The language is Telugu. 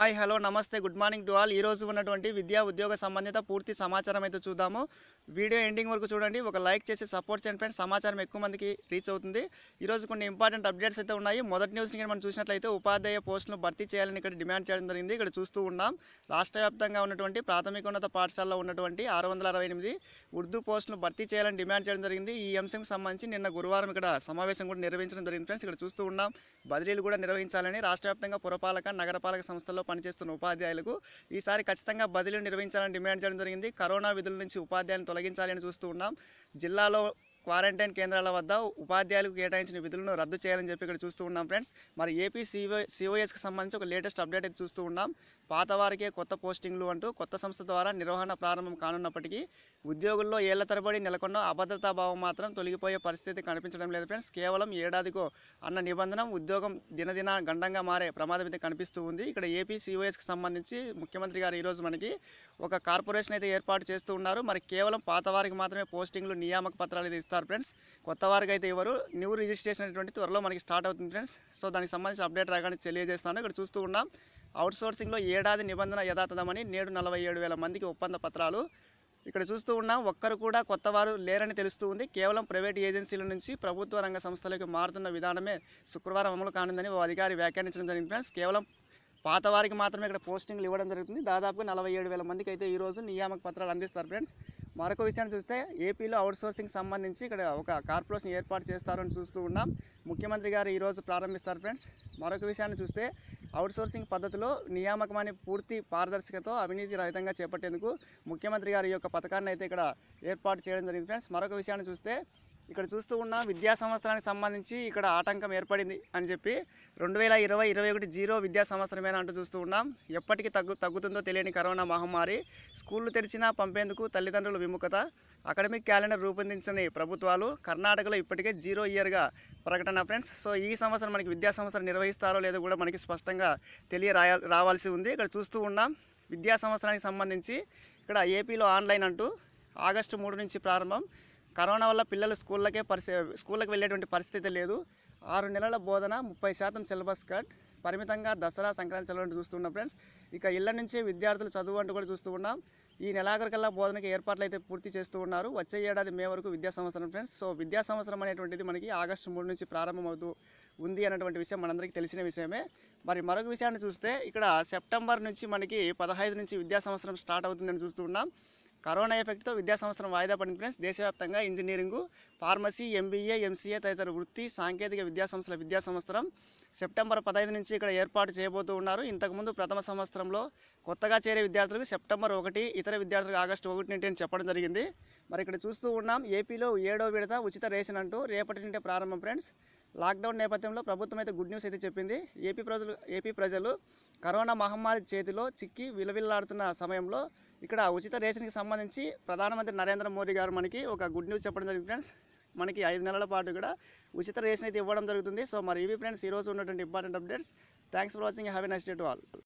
హాయ్ హలో నమస్తే గుడ్ మార్నింగ్ టు ఆల్ ఈరోజు ఉన్నటువంటి విద్యా ఉద్యోగ సంబంధిత పూర్తి సమాచారం అయితే చూద్దాము వీడియో ఎండింగ్ వరకు చూడండి ఒక లైక్ చేసి సపోర్ట్ చేయండి ఫ్రెండ్స్ సమాచారం ఎక్కువ మందికి రీచ్ అవుతుంది ఈరోజు కొన్ని ఇంపార్టెంట్ అప్డేట్స్ అయితే ఉన్నాయి మొదటి న్యూస్ని మనం చూసినట్లయితే ఉపాధ్యాయ పోస్టులను భర్తీ చేయాలని ఇక్కడ డిమాండ్ చేయడం జరిగింది ఇక్కడ చూస్తూ ఉన్నాం రాష్ట్ర వ్యాప్తంగా ఉన్నటువంటి ప్రాథమికోన్నత పాఠశాలలో ఉన్నటువంటి ఆరు ఉర్దూ పోస్టులను భర్తీ చేయాలని డిమాండ్ చేయడం జరిగింది ఈ అంశంకి సంబంధించి నిన్న గురువారం ఇక్కడ సమావేశం కూడా నిర్వహించడం జరిగింది ఫ్రెండ్స్ ఇక్కడ చూస్తూ ఉన్నాం బదిలీలు కూడా నిర్వహించాలని రాష్ట్ర పురపాలక నగరపాలక సంస్థల్లో పనిచేస్తున్న ఉపాధ్యాయులకు ఈసారి ఖచ్చితంగా బదిలీలు నిర్వహించాలని డిమాండ్ చేయడం జరిగింది కరోనా విధుల నుంచి ఉపాధ్యాయులను తొలగించాలని చూస్తూ ఉన్నాం జిల్లాలో క్వారంటైన్ కేంద్రాల వద్ద ఉపాధ్యాయులకు కేటాయించిన విధులను రద్దు చేయాలని చెప్పి ఇక్కడ చూస్తూ ఉన్నాం ఫ్రెండ్స్ మరి ఏపీ సిఓ సిఓఎస్కి సంబంధించి ఒక లేటెస్ట్ అప్డేట్ అయితే చూస్తూ ఉన్నాం పాత వారికే కొత్త పోస్టింగ్లు అంటూ కొత్త సంస్థ ద్వారా నిర్వహణ ప్రారంభం కానున్నప్పటికీ ఉద్యోగుల్లో ఏళ్ల తరబడి నెలకొన్న అభద్రతా భావం మాత్రం తొలగిపోయే పరిస్థితి కనిపించడం లేదు ఫ్రెండ్స్ కేవలం ఏడాదికో అన్న నిబంధన ఉద్యోగం దినదిన గండంగా మారే ప్రమాదం అయితే కనిపిస్తూ ఉంది ఇక్కడ ఏపీ సిఓఎస్కి సంబంధించి ముఖ్యమంత్రి గారు ఈరోజు మనకి ఒక కార్పొరేషన్ అయితే ఏర్పాటు చేస్తూ ఉన్నారు మరి కేవలం పాత వారికి మాత్రమే పోస్టింగ్లు నియామక పత్రాలు ఇస్తారు ఫ్రెండ్స్ కొత్త వారికి అయితే ఇవ్వరు న్యూ రిజిస్ట్రేషన్ అనేటువంటి త్వరలో మనకి స్టార్ట్ అవుతుంది ఫ్రెండ్స్ సో దానికి సంబంధించి అప్డేట్ రాగానే తెలియజేస్తాను ఇక్కడ చూస్తూ ఉన్నాం అవుట్సోర్సింగ్లో ఏడాది నిబంధన యథాతథమని నేడు నలభై ఏడు వేల మందికి ఒప్పంద పత్రాలు ఇక్కడ చూస్తూ ఉన్నాం ఒక్కరు కూడా కొత్త వారు లేరని తెలుస్తూ ఉంది కేవలం ప్రైవేట్ ఏజెన్సీల నుంచి ప్రభుత్వ రంగ సంస్థలకు మారుతున్న విధానమే శుక్రవారం అమలు కానుందని ఓ అధికారి వ్యాఖ్యానించడం జరిగింది ఫ్రెండ్స్ కేవలం పాత వారికి మాత్రమే ఇక్కడ పోస్టింగ్లు ఇవ్వడం జరుగుతుంది దాదాపు నలభై ఏడు వేల మందికి అయితే ఈరోజు నియామక పత్రాలు అందిస్తారు ఫ్రెండ్స్ మరొక విషయాన్ని చూస్తే ఏపీలో అవుట్సోర్సింగ్ సంబంధించి ఇక్కడ ఒక కార్పొరేషన్ ఏర్పాటు చేస్తారని చూస్తూ ఉన్నాం ముఖ్యమంత్రి గారు ఈరోజు ప్రారంభిస్తారు ఫ్రెండ్స్ మరొక విషయాన్ని చూస్తే అవుట్సోర్సింగ్ పద్ధతిలో నియామకమని పూర్తి పారదర్శకతో అవినీతి రహితంగా చేపట్టేందుకు ముఖ్యమంత్రి గారి యొక్క పథకాన్ని అయితే ఇక్కడ ఏర్పాటు చేయడం జరిగింది ఫ్రెండ్స్ మరొక విషయాన్ని చూస్తే ఇక్కడ చూస్తూ ఉన్న విద్యా సంవత్సరానికి సంబంధించి ఇక్కడ ఆటంకం ఏర్పడింది అని చెప్పి రెండు వేల ఇరవై ఇరవై ఒకటి జీరో విద్యా సంవత్సరమేనా అంటూ చూస్తూ ఉన్నాం ఎప్పటికీ తగ్గు తగ్గుతుందో తెలియని కరోనా మహమ్మారి స్కూళ్ళు తెరిచినా పంపేందుకు తల్లిదండ్రుల విముఖత అకాడమిక్ క్యాలెండర్ రూపొందించని ప్రభుత్వాలు కర్ణాటకలో ఇప్పటికే జీరో ఇయర్గా ప్రకటన ఫ్రెండ్స్ సో ఈ సంవత్సరం మనకి విద్యా సంవత్సరం నిర్వహిస్తారో లేదో కూడా మనకి స్పష్టంగా తెలియ రావాల్సి ఉంది ఇక్కడ చూస్తూ ఉన్నాం విద్యా సంవత్సరానికి సంబంధించి ఇక్కడ ఏపీలో ఆన్లైన్ అంటూ ఆగస్టు మూడు నుంచి ప్రారంభం కరోనా వల్ల పిల్లలు స్కూళ్ళకే పరిస్థితి స్కూళ్ళకి వెళ్ళేటువంటి పరిస్థితి లేదు ఆరు నెలల బోధన ముప్పై శాతం సిలబస్ కట్ పరిమితంగా దసరా సంక్రాంతి సెలవులు చూస్తున్నాం ఫ్రెండ్స్ ఇక ఇళ్ల నుంచే విద్యార్థులు చదువు అంటూ కూడా చూస్తూ ఉన్నాం ఈ నెలాఖరికల్లా బోధనకి ఏర్పాట్లు అయితే పూర్తి చేస్తూ ఉన్నారు వచ్చే ఏడాది మే వరకు విద్యా సంవత్సరం ఫ్రెండ్స్ సో విద్యా సంవత్సరం అనేటువంటిది మనకి ఆగస్టు మూడు నుంచి ప్రారంభమవుతూ ఉంది అన్నటువంటి విషయం మనందరికీ తెలిసిన విషయమే మరి మరొక విషయాన్ని చూస్తే ఇక్కడ సెప్టెంబర్ నుంచి మనకి పదహైదు నుంచి విద్యా సంవత్సరం స్టార్ట్ అవుతుందని చూస్తూ ఉన్నాం కరోనా ఎఫెక్ట్తో విద్యా సంవత్సరం వాయిదా పడిన ఫ్రెండ్స్ దేశవ్యాప్తంగా ఇంజనీరింగ్ ఫార్మసీ ఎంబీఏ ఎంసీఏ తదితర వృత్తి సాంకేతిక విద్యా సంస్థల విద్యా సంవత్సరం సెప్టెంబర్ పదహైదు నుంచి ఇక్కడ ఏర్పాటు చేయబోతూ ఉన్నారు ఇంతకుముందు ప్రథమ సంవత్సరంలో కొత్తగా చేరే విద్యార్థులకు సెప్టెంబర్ ఒకటి ఇతర విద్యార్థులకు ఆగస్టు ఒకటి నుండి అని చెప్పడం జరిగింది మరి ఇక్కడ చూస్తూ ఉన్నాం ఏపీలో ఏడో విడత ఉచిత రేషన్ అంటూ రేపటి నుండి ప్రారంభం ఫ్రెండ్స్ లాక్డౌన్ నేపథ్యంలో ప్రభుత్వం అయితే గుడ్ న్యూస్ అయితే చెప్పింది ఏపీ ప్రజలు ఏపీ ప్రజలు కరోనా మహమ్మారి చేతిలో చిక్కి విలవిల్లాడుతున్న సమయంలో ఇక్కడ ఉచిత రేషన్కి సంబంధించి ప్రధానమంత్రి నరేంద్ర మోడీ గారు మనకి ఒక గుడ్ న్యూస్ చెప్పడం జరిగింది ఫ్రెండ్స్ మనకి ఐదు నెలల పాటు కూడా ఉచిత రేషన్ అయితే ఇవ్వడం జరుగుతుంది సో మరి ఇవి ఫ్రెండ్స్ ఈరోజు ఉన్నటువంటి important updates thanks for watching have a nice all